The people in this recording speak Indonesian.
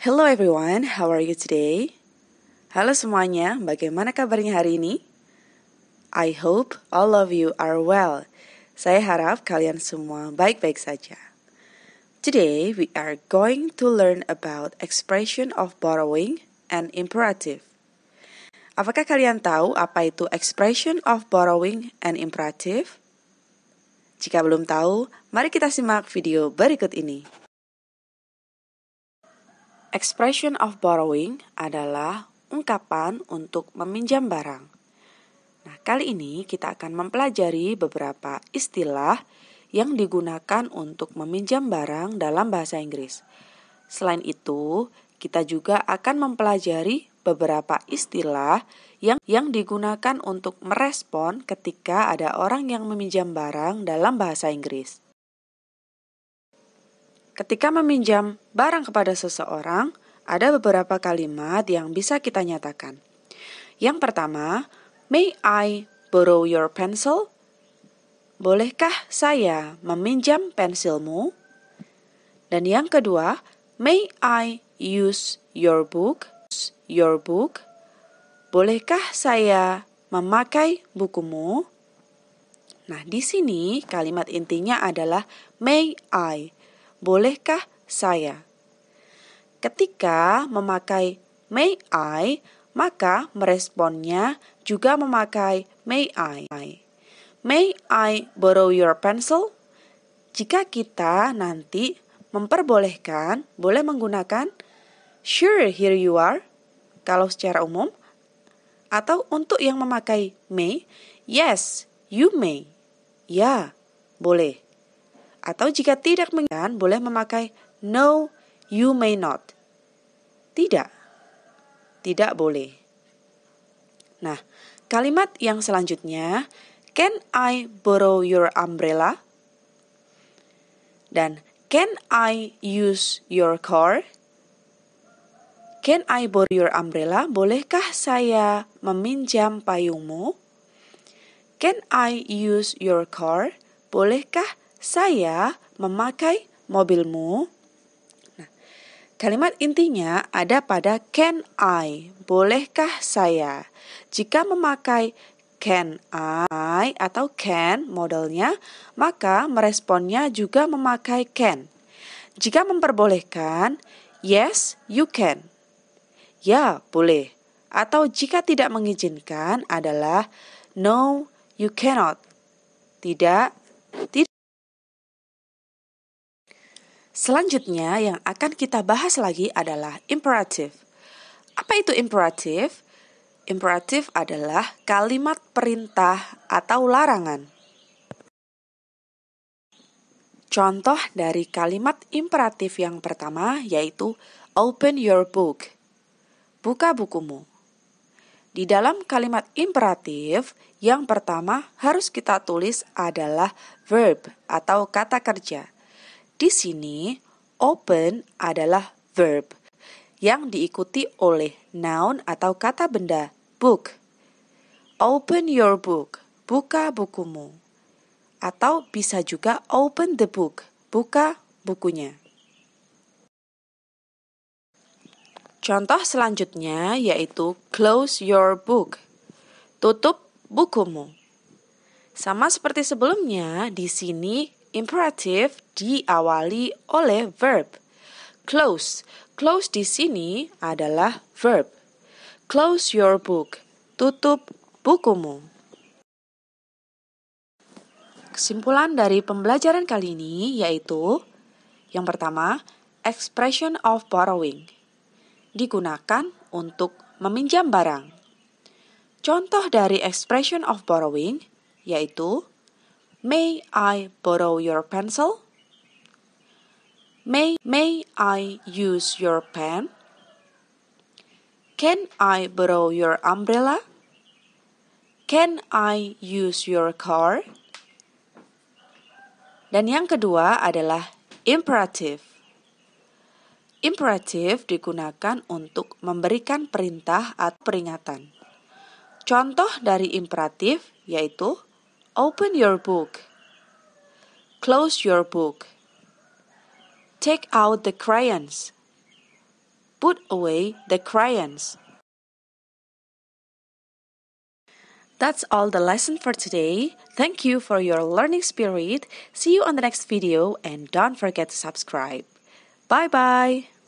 Hello everyone, how are you today? Halo semuanya, bagaimana kabarnya hari ini? I hope all of you are well. Saya harap kalian semua baik-baik saja. Today we are going to learn about expression of borrowing and imperative. Apakah kalian tahu apa itu expression of borrowing and imperative? Jika belum tahu, mari kita simak video berikut ini. Expression of borrowing adalah ungkapan untuk meminjam barang. Nah, kali ini kita akan mempelajari beberapa istilah yang digunakan untuk meminjam barang dalam bahasa Inggris. Selain itu, kita juga akan mempelajari beberapa istilah yang yang digunakan untuk merespon ketika ada orang yang meminjam barang dalam bahasa Inggris. Ketika meminjam barang kepada seseorang, ada beberapa kalimat yang bisa kita nyatakan. Yang pertama, "May I borrow your pencil?" Bolehkah saya meminjam pensilmu? Dan yang kedua, "May I use your book?" Your book. Bolehkah saya memakai bukumu? Nah, di sini kalimat intinya adalah "may I" bolehkah saya? Ketika memakai may I, maka meresponnya juga memakai may I. May I borrow your pencil? Jika kita nanti memperbolehkan, boleh menggunakan sure here you are kalau secara umum atau untuk yang memakai may, yes, you may. Ya, boleh. Atau jika tidak menginginkan, boleh memakai no, you may not. Tidak. Tidak boleh. Nah, kalimat yang selanjutnya, can I borrow your umbrella? Dan can I use your car? Can I borrow your umbrella? Bolehkah saya meminjam payungmu? Can I use your car? Bolehkah saya memakai mobilmu. Nah, kalimat intinya ada pada can I, bolehkah saya? Jika memakai can I atau can modelnya, maka meresponnya juga memakai can. Jika memperbolehkan, yes, you can. Ya, boleh. Atau jika tidak mengizinkan adalah no, you cannot. Tidak, tidak. Selanjutnya yang akan kita bahas lagi adalah imperatif. Apa itu imperatif? Imperatif adalah kalimat perintah atau larangan. Contoh dari kalimat imperatif yang pertama yaitu open your book. Buka bukumu. Di dalam kalimat imperatif, yang pertama harus kita tulis adalah verb atau kata kerja. Di sini, open adalah verb yang diikuti oleh noun atau kata benda book. Open your book, buka bukumu. Atau bisa juga open the book, buka bukunya. Contoh selanjutnya yaitu close your book. Tutup bukumu. Sama seperti sebelumnya, di sini Imperative diawali oleh verb. Close. Close di sini adalah verb. Close your book. Tutup bukumu. Kesimpulan dari pembelajaran kali ini yaitu yang pertama, expression of borrowing. Digunakan untuk meminjam barang. Contoh dari expression of borrowing yaitu May I borrow your pencil? May, may I use your pen? Can I borrow your umbrella? Can I use your car? Dan yang kedua adalah imperative. Imperative digunakan untuk memberikan perintah atau peringatan. Contoh dari imperatif yaitu Open your book. Close your book. Take out the crayons. Put away the crayons. That's all the lesson for today. Thank you for your learning spirit. See you on the next video and don't forget to subscribe. Bye bye.